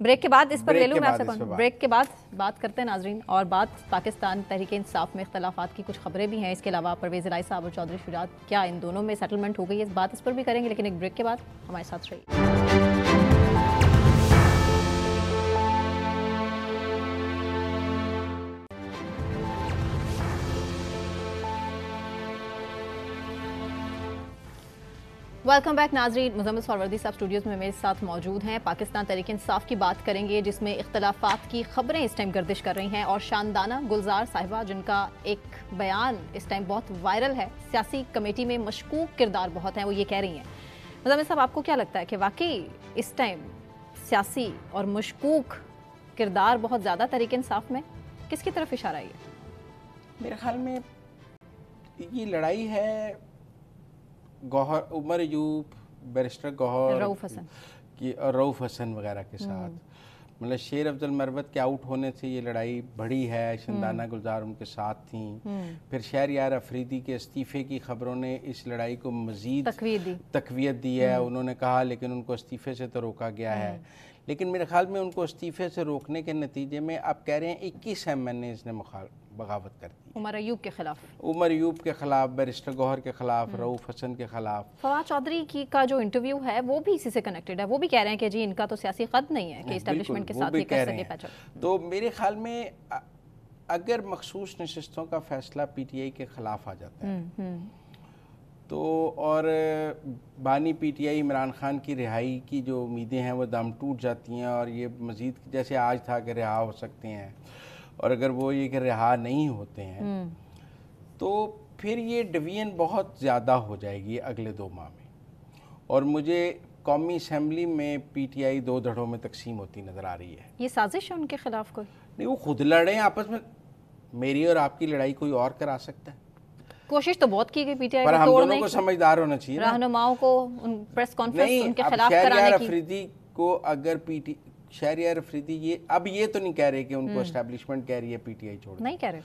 ब्रेक के बाद इस पर ले लूँ मैं आपसे कौन ब्रेक के बाद बात करते हैं नाजरीन और बात पाकिस्तान तहरीक इंसाफ में इख्तलाफात की कुछ खबरें भी हैं इसके अलावा परवेज राय साहब और चौधरी शुजात क्या इन दोनों में सेटलमेंट हो गई है इस बात इस पर भी करेंगे लेकिन एक ब्रेक के बाद हमारे साथ रहिए वेलकम बैक नाजरीन मुजम्मद फॉरवर्दी साहब स्टूडियोज़ में मेरे साथ मौजूद हैं पाकिस्तान तरीके इंसाफ की बात करेंगे जिसमें इख्तलाफात की खबरें इस टाइम गर्दिश कर रही हैं और शानदाना गुलजार साहिबा जिनका एक बयान इस टाइम बहुत वायरल है सियासी कमेटी में मशकूक किरदार बहुत हैं वो ये कह रही हैं मुजम्मद साहब आपको क्या लगता है कि वाकई इस टाइम सियासी और मशकूक किरदार बहुत ज़्यादा तरीके इंसाफ में किसकी तरफ इशारा ये मेरे ख्याल में ये लड़ाई है गौहर उमर यूब बैरिस्टर गौहर रऊफ हसन की और रऊफ हसन वगैरह के साथ हम्म। मतलब शेर अफजल मरवत के आउट होने से ये लड़ाई बढ़ी है शंदाना हम्म। गुलजार उनके साथ थी हम्म। फिर शहर यार अफरीदी के इस्तीफ़े की खबरों ने इस लड़ाई को मज़ीद तकवीत दी है उन्होंने कहा लेकिन उनको इस्तीफ़े से तो रोका गया है लेकिन मेरे ख्याल में उनको इस्तीफ़े से रोकने के नतीजे में आप कह रहे हैं इक्कीस एम एन एज़ ने बगावत करती है उमर अयूब के खिलाफ उमर अयूब के खिलाफ बैरिस्टर गौहर के खिलाफ हम्म। रऊफ हसन के खिलाफ फवाद चौधरी की का जो इंटरव्यू है वो भी इसी से कनेक्टेड है वो भी कह रहे हैं कि जी इनका तो सियासी खत नहीं है कि एस्टेब्लिशमेंट के साथ ये कह सके पहचान तो मेरे ख्याल में अगर मखसूस नशस्तों का फैसला पी टी आई के खिलाफ आ जाता है हम्म, हम्म। तो और बानी P T I Imran Khan की रिहाई की जो उम्मीदें हैं वो दम टूट जाती हैं और ये मज़ीद जैसे आज था कि रिहा हो सकते हैं और अगर वो ये रिहा नहीं होते हैं हम्म। तो फिर ये डिवीजन बहुत ज़्यादा हो जाएगी अगले दो माह में और मुझे कौमी असम्बली में पीटीआई दो धड़ों में तकसीम होती नज़र आ रही है ये साजिश है उनके खिलाफ कोई नहीं वो खुद लड़े आपस में मेरी और आपकी लड़ाई कोई और करा सकता है कोशिश तो बहुत की गई पीटीआई पर हम दोनों को समझदार होना चाहिए रहनुमाओं को उन प्रेस कॉन्फ्रेंस उनके खिलाफ कराने की अफरीदी को अगर पीटी शहरिया अफरीदी ये अब ये तो नहीं कह रहे कि उनको एस्टेब्लिशमेंट हम्म। कह रही है पीटीआई छोड़ नहीं कह रहे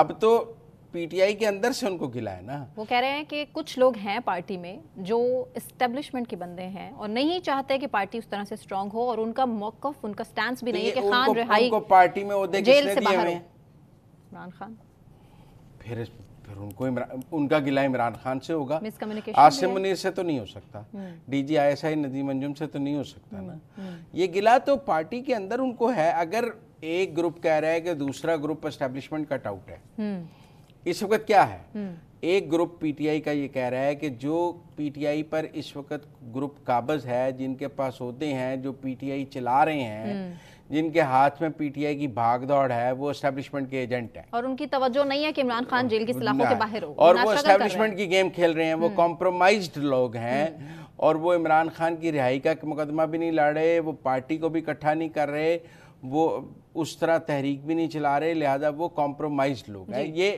अब तो पीटीआई के अंदर से उनको गिला है ना वो कह रहे हैं कि कुछ लोग हैं पार्टी में जो एस्टेब्लिशमेंट के बंदे हैं और नहीं चाहते कि पार्टी उस तरह से स्ट्रांग हो और उनका मौकफ उनका स्टैंड भी तो नहीं है कि खान हाँ, रिहाई को पार्टी में वो जेल से बाहर इमरान खान फिर फिर उनको उनका गिला इमरान खान से होगा आसिम मुनीर से तो नहीं हो सकता हम्म। डीजी आईएसआई नदीम अंजुम से तो नहीं हो सकता ना हम्म, हम्म। ये गिला तो पार्टी के अंदर उनको है अगर एक ग्रुप कह रहा है कि दूसरा ग्रुप एस्टेब्लिशमेंट कट आउट है इस वक्त क्या है एक ग्रुप पीटीआई का ये कह रहा है कि जो पीटीआई पर इस वक्त ग्रुप काबज है जिनके पास होते हैं जो पीटीआई चला रहे हैं जिनके हाथ में पीटीआई की भाग दौड़ है वो स्टैब्लिशमेंट के एजेंट है और उनकी तवज्जो नहीं है कि इमरान खान जेल की सलाखों के बाहर हो और वो स्टैब्लिशमेंट की गेम खेल रहे हैं वो कॉम्प्रोमाइज लोग हैं हम्म। और वो इमरान खान की रिहाई का मुकदमा भी नहीं लड़ रहे वो पार्टी को भी इकट्ठा नहीं कर रहे वो उस तरह तहरीक भी नहीं चला रहे लिहाजा वो कॉम्प्रोमाइज लोग हैं ये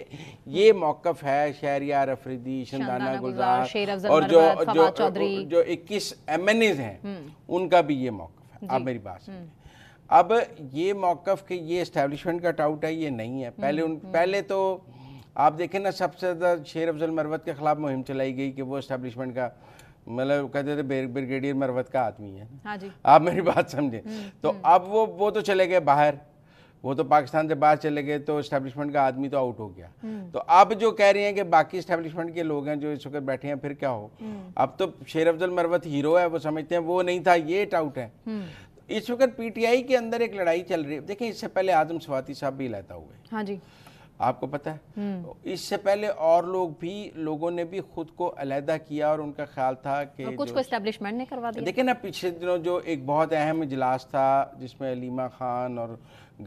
ये मौकफ है शहरिया अफरीदी शंदाना गुलजार और जो जो जो इक्कीस एम एन एज हैं हम्म। उनका भी ये मौका है आप मेरी बात सुनिए हम्म। अब ये मौक़ कि ये इस्टेब्लिशमेंट का टाउट है ये नहीं है पहले हम्म, उन हम्म। पहले तो आप देखें ना सबसे ज़्यादा शेर अफजल मरवत के ख़िलाफ़ मुहिम चलाई गई कि वो इस्टेब्लिशमेंट का मतलब कहते थे ब्रिगेडियर मरवत का आदमी है हाँ जी आप मेरी बात समझे हम्म, तो अब वो वो तो चले गए बाहर वो तो पाकिस्तान से बाहर चले गए तो इस्टेब्लिशमेंट का आदमी तो आउट हो गया तो अब जो कह रहे हैं कि बाकी इस्टेब्लिशमेंट के लोग हैं जो इस वक्त बैठे हैं फिर क्या हो अब तो शेर अफजल मरवत हीरो है वो समझते हैं वो नहीं था ये टाउट है इस वक्त पीटीआई के अंदर एक लड़ाई चल रही है देखिए इससे पहले आजम स्वाति साहब भी लाता हुए हाँ जी आपको पता है हम्म। इससे पहले और लोग भी लोगों ने भी खुद को अलहदा किया और उनका ख्याल था कि कुछ को एस्टेब्लिशमेंट ने करवा दिया देखिए ना पिछले दिनों जो एक बहुत अहम इजलास था जिसमें अलीमा खान और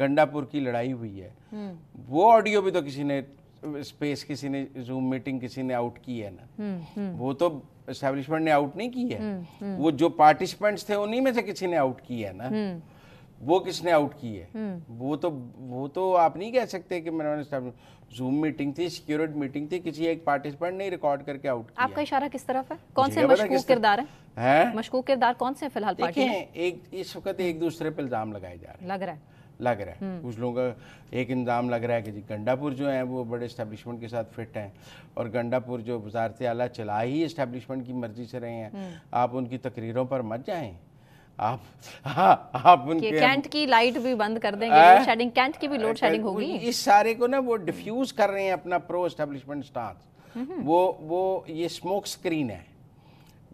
गंडापुर की लड़ाई हुई है हम्म। वो ऑडियो भी तो किसी ने स्पेस किसी ने जूम मीटिंग किसी ने आउट की है ना हम्म, हम्म। वो तो एस्टेब्लिशमेंट ने आउट नहीं की है हम्म, वो जो पार्टिसिपेंट्स थे उन्हीं में से किसी ने आउट की है ना वो किसने आउट की है वो तो वो तो आप नहीं कह सकते कि मैंने जूम मीटिंग थी सिक्योरिट मीटिंग थी किसी एक पार्टिसिपेंट ने रिकॉर्ड करके आउट किया आपका इशारा किस तरफ है कौन से मशकूक किरदार हैं है? मशकूक किरदार कौन से फिलहाल पार्टी एक इस वक्त एक दूसरे पर इल्जाम लगाए जा रहे हैं लग रहा है लग रहा है हम्म। कुछ लोगों का एक इंतजाम लग रहा है कि जी गंडापुर जो है वो बड़े इस्टेब्लिशमेंट के साथ फिट हैं और गंडापुर जो वजारत आला चला ही इस्टेब्लिशमेंट की मर्जी से रहे हैं हम्म। आप उनकी तकरीरों पर मत जाएँ आप हाँ आप उनके कैंट की लाइट भी बंद कर देंगे लोड शेडिंग कैंट की भी लोड शेडिंग होगी इस सारे को ना वो डिफ्यूज कर रहे हैं अपना प्रो एस्टेब्लिशमेंट स्टाफ वो वो ये स्मोक स्क्रीन है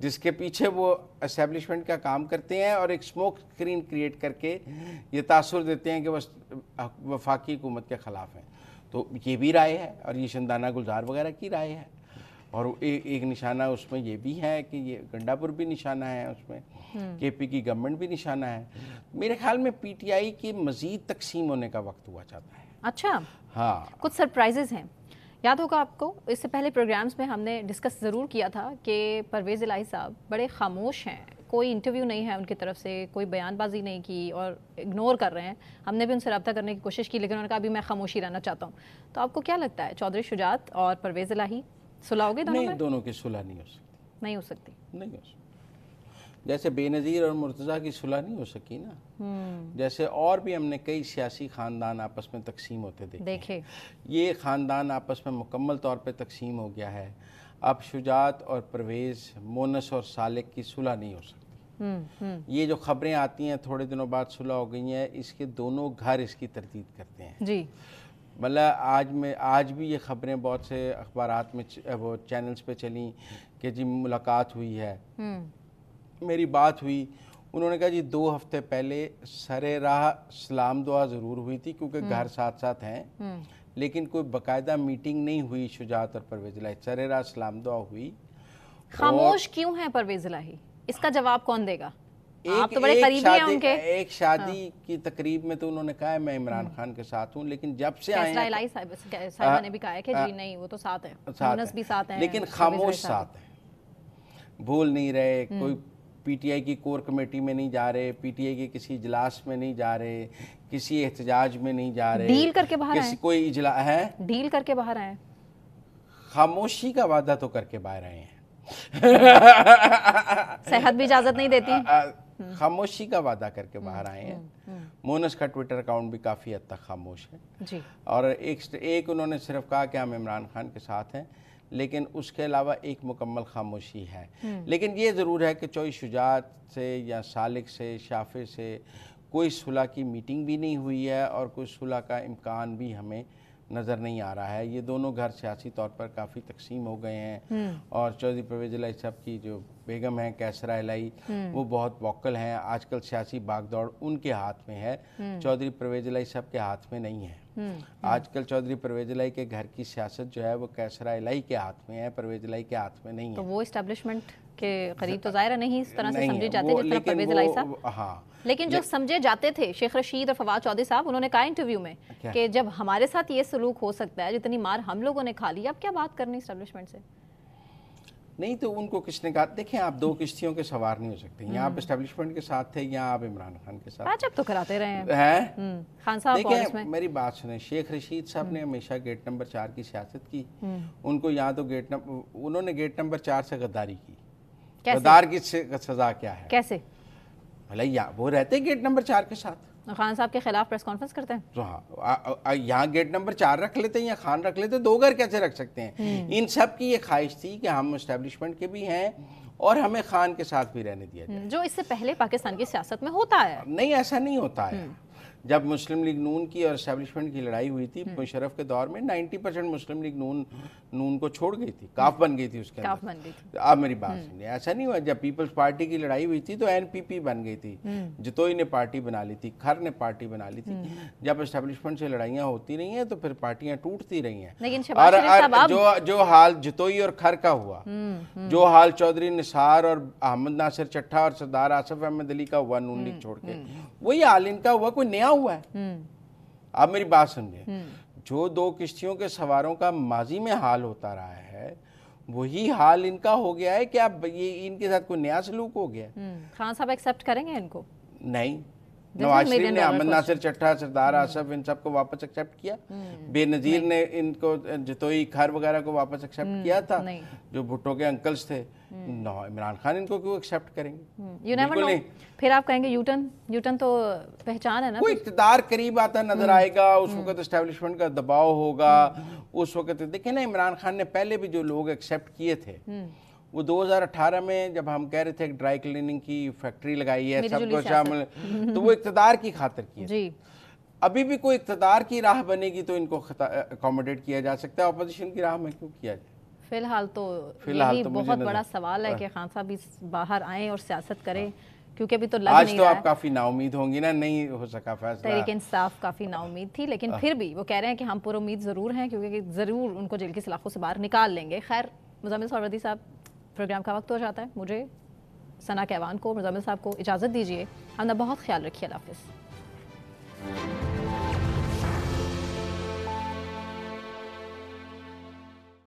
जिसके पीछे वो इस्टेब्लिशमेंट का काम करते हैं और एक स्मोक स्क्रीन क्रिएट करके ये तासर देते हैं कि वह वफाकी हुकूमत के ख़िलाफ़ हैं तो ये भी राय है और ये शंदाना गुलजार वगैरह की राय है और ए, एक निशाना उसमें ये भी है कि ये गंडापुर भी निशाना है उसमें हम्म। के पी की गवर्नमेंट भी निशाना है मेरे ख्याल में पी टी आई की मज़ीद तकसीम होने का वक्त हुआ चाहता है अच्छा हाँ कुछ सरप्राइजेज हैं याद होगा आपको इससे पहले प्रोग्राम्स में हमने डिस्कस ज़रूर किया था कि परवेज़ इलाही साहब बड़े खामोश हैं कोई इंटरव्यू नहीं है उनकी तरफ से कोई बयानबाजी नहीं की और इग्नोर कर रहे हैं हमने भी उनसे रब्ता करने की कोशिश की लेकिन उन्होंने कहा अभी मैं खामोशी रहना चाहता हूँ तो आपको क्या लगता है चौधरी शुजात और परवेज़ इलाही सुलाओगे दोनों नहीं दोनों की सुलह नहीं हो सकती नहीं हो सकती नहीं हो सकती जैसे बेनज़ीर और मुर्तज़ा की सुलह नहीं हो सकी ना हम्म। जैसे और भी हमने कई सियासी ख़ानदान आपस में तकसीम होते देखे देखे ये ख़ानदान आपस में मुकम्मल तौर पर तकसीम हो गया है अब शुजात और परवेज़ मोनस और सालिक की सुलह नहीं हो सकती हम्म, हम्म। ये जो खबरें आती हैं थोड़े दिनों बाद सुलह हो गई हैं इसके दोनों घर इसकी तरदीद करते हैं जी मतलब आज में आज भी ये खबरें बहुत से अखबार में वो चैनल्स पे चली कि जी मुलाकात हुई है मेरी बात हुई उन्होंने कहा जी दो हफ्ते पहले सरे राह सलाम दुआ ज़रूर हुई थी क्योंकि हम्म। घर साथ साथ हैं हम्म। लेकिन कोई बकायदा मीटिंग नहीं हुई शुजात और परवेज लाही सरे राह सलाम दुआ हुई खामोश क्यों है परवेज लाही इसका जवाब कौन देगा एक, आप तो बड़े एक करीबी हैं उनके एक शादी हाँ। की तकरीब में तो उन्होंने कहा है मैं इमरान हम्म। खान के साथ हूँ लेकिन जब से आए हैं तो- है तो लेकिन खामोश साथ हैं भूल नहीं रहे कोई पीटीआई की कोर कमेटी में नहीं जा रहे पीटीआई के किसी इजलास में नहीं जा रहे किसी एहतजाज में नहीं जा रहे डील करके बाहर किसी कोई इजला है डील करके बाहर आए खामोशी का वादा तो करके बाहर आए हैं सेहत भी इजाजत नहीं देती खामोशी का वादा करके बाहर आए हैं हम्म, हम्म, हम्म। मोनस का ट्विटर अकाउंट भी काफ़ी हद तक खामोश है जी और एक एक उन्होंने सिर्फ कहा कि हम इमरान खान के साथ हैं लेकिन उसके अलावा एक मुकम्मल खामोशी है हम्म। लेकिन ये ज़रूर है कि चौई शुजात से या सालिक से शाफे से कोई सुलह की मीटिंग भी नहीं हुई है और कोई सुलह का इम्कान भी हमें नज़र नहीं आ रहा है ये दोनों घर सियासी तौर पर काफ़ी तकसीम हो गए हैं हम्म। और चौधरी परवेज लाई साहब की जो बेगम हैं कैसरा लाई हम्म। वो बहुत वोकल हैं आजकल सियासी बागदौड़ उनके हाथ में है हम्म। चौधरी परवेज लाई साहब के हाथ में नहीं है आजकल चौधरी परवेज लाई के घर की सियासत जो है वो कैसरा लाई के हाथ में है परवेज लाई के हाथ में नहीं तो है वो इस्टेब्लिशमेंट के करीब तो जाहिर नहीं इस तरह से समझे जाते जिस तरह परवेज लाई साहब हाँ लेकिन जो समझे जाते थे शेख रशीद और फवाद चौधरी साहब उन्होंने कहा इंटरव्यू में कि जब हमारे साथ ये सलूक हो सकता है जितनी मार हम लोगों ने खा ली अब क्या बात करनी इस्टेब्लिशमेंट से नहीं तो उनको किसने कहा देखें आप दो किश्तियों के सवार नहीं हो सकते या आप इस्टेब्लिशमेंट हम्म। के साथ थे या आप इमरान खान के साथ तो कराते रहे हैं हम्म, खान साहब मेरी बात सुने शेख रशीद साहब ने हम्म। हमेशा गेट नंबर चार की सियासत की उनको यहाँ तो गेट नंबर उन्होंने गेट नंबर चार से गद्दारी की गद्दार की सजा क्या है कैसे भलैया वो रहते हैं गेट नंबर चार के साथ खान साहब के खिलाफ प्रेस कॉन्फ्रेंस करते हैं हाँ यहाँ गेट नंबर चार रख लेते हैं या खान रख लेते दो घर कैसे रख सकते हैं हम्म। इन सब की ये ख्वाहिश थी कि हम इस्टेब्लिशमेंट के भी हैं और हमें खान के साथ भी रहने दिया जाए हम्म, जो इससे पहले पाकिस्तान की सियासत में होता है नहीं ऐसा नहीं होता है हम्म। जब मुस्लिम लीग नून की और इस्टेब्लिशमेंट की लड़ाई हुई थी हम्म। मुशरफ के दौर में 90 परसेंट मुस्लिम लीग नून नून को छोड़ गई थी काफ बन गई थी उसके काफ बन गई थी आप मेरी बात हम्म। सुनिए ऐसा नहीं हुआ जब पीपल्स पार्टी की लड़ाई हुई थी तो एनपीपी बन गई थी हम्म। जितोई ने पार्टी बना ली थी खर ने पार्टी बना ली थी जब इस्टेब्लिशमेंट से लड़ाइयाँ होती रही हैं तो फिर पार्टियाँ टूटती रही हैं और, जो जो हाल जतोई और खर का हुआ जो हाल चौधरी निसार और अहमद नासिर चट्ठा और सरदार आसफ अहमद अली का हुआ नून लीग छोड़ के वही हाल इनका हुआ कोई नया हुआ है आप हम्म। मेरी बात समझे हम्म। जो दो किश्तियों के सवारों का माजी में हाल होता रहा है वही हाल इनका हो गया है कि आप ये इनके साथ कोई नया सलूक हो गया हम्म। खान साहब एक्सेप्ट करेंगे इनको नहीं नवाज ने अहमद नासिर चट्टा सरदार आसफ इन सबको वापस एक्सेप्ट किया hmm. बेनजीर ने इनको जतोई खर वगैरह को वापस एक्सेप्ट hmm. किया था जो भुट्टो के अंकल्स थे hmm. इमरान खान इनको क्यों एक्सेप्ट करेंगे यू नेवर नो फिर आप कहेंगे यूटन यूटन तो पहचान है ना कोई इकतदार करीब आता नजर आएगा उस वक्त एस्टेब्लिशमेंट का दबाव होगा उस वक्त देखिए ना इमरान खान ने पहले भी जो लोग एक्सेप्ट किए थे वो 2018 में जब हम कह रहे थे ड्राई क्लीनिंग की फैक्ट्री लगाई है सबको शामिल तो वो इकतदार की खातर की है अभी भी कोई इकतदार की राह बनेगी तो इनको अकोमोडेट किया जा सकता है अपोजिशन की राह में क्यों किया जाए फिलहाल तो फिलहाल तो बहुत बड़ा सवाल है हाँ। कि खान साहब इस बाहर आए और सियासत करें हाँ। क्योंकि अभी तो लग आज नहीं तो आप काफी नाउमीद होंगी ना नहीं हो सका फैसला तहरीक इंसाफ काफी नाउमीद थी लेकिन आ, हाँ। फिर भी वो कह रहे हैं कि हम उम्मीद जरूर हैं क्योंकि जरूर उनको जेल की सलाखों से बाहर निकाल लेंगे खैर मुजामिल सरवदी साहब प्रोग्राम का वक्त हो जाता है मुझे सना कैवान को मुजामिल साहब को इजाज़त दीजिए अपना बहुत ख्याल रखिए हाफिज़